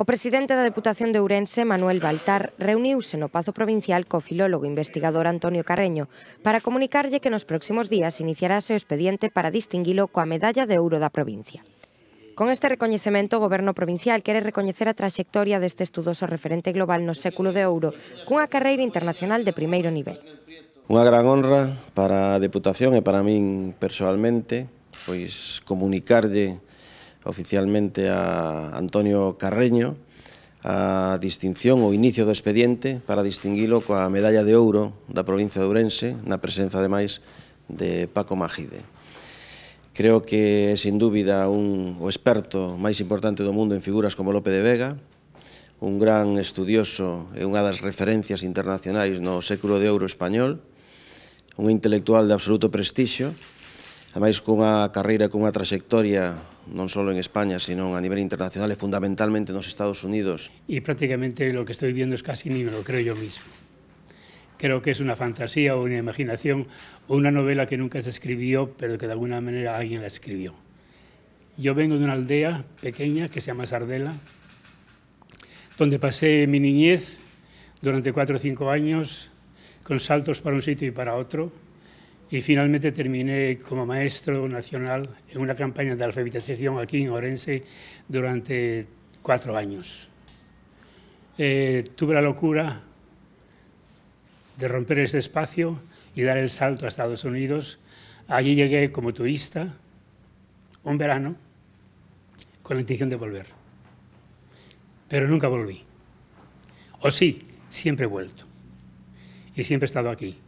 O presidente da Deputación de Ourense, Manuel Baltar, reuniuse no Pazo Provincial co filólogo investigador Antonio Carreño para comunicarlle que nos próximos días iniciarase o expediente para distinguilo coa medalla de ouro da provincia. Con este recoñecemento, o Goberno Provincial quere recoñecer a traxectoria deste estudoso referente global no século de ouro cunha carreira internacional de primeiro nivel. Unha gran honra para a Deputación e para min personalmente, pois comunicarlle oficialmente a Antonio Carreño a distinción ou inicio do expediente para distinguilo coa medalla de ouro da provincia de Ourense na presenza ademais de Paco Magide. Creo que é sin dúbida un, o experto máis importante do mundo en figuras como Lope de Vega, un gran estudioso e unha das referencias internacionais no século de ouro español, un intelectual de absoluto prestixio, ademais cunha carreira e cunha traxectoria ...no solo en España, sino a nivel internacional y fundamentalmente en los Estados Unidos. Y prácticamente lo que estoy viendo es casi ni lo creo yo mismo. Creo que es una fantasía o una imaginación o una novela que nunca se escribió, pero que de alguna manera alguien la escribió. Yo vengo de una aldea pequeña que se llama Sardela, donde pasé mi niñez durante cuatro o cinco años con saltos para un sitio y para otro, y finalmente terminé como maestro nacional en una campaña de alfabetización aquí en Orense durante cuatro años. Eh, tuve la locura de romper ese espacio y dar el salto a Estados Unidos. Allí llegué como turista un verano con la intención de volver, pero nunca volví. O sí, siempre he vuelto y siempre he estado aquí.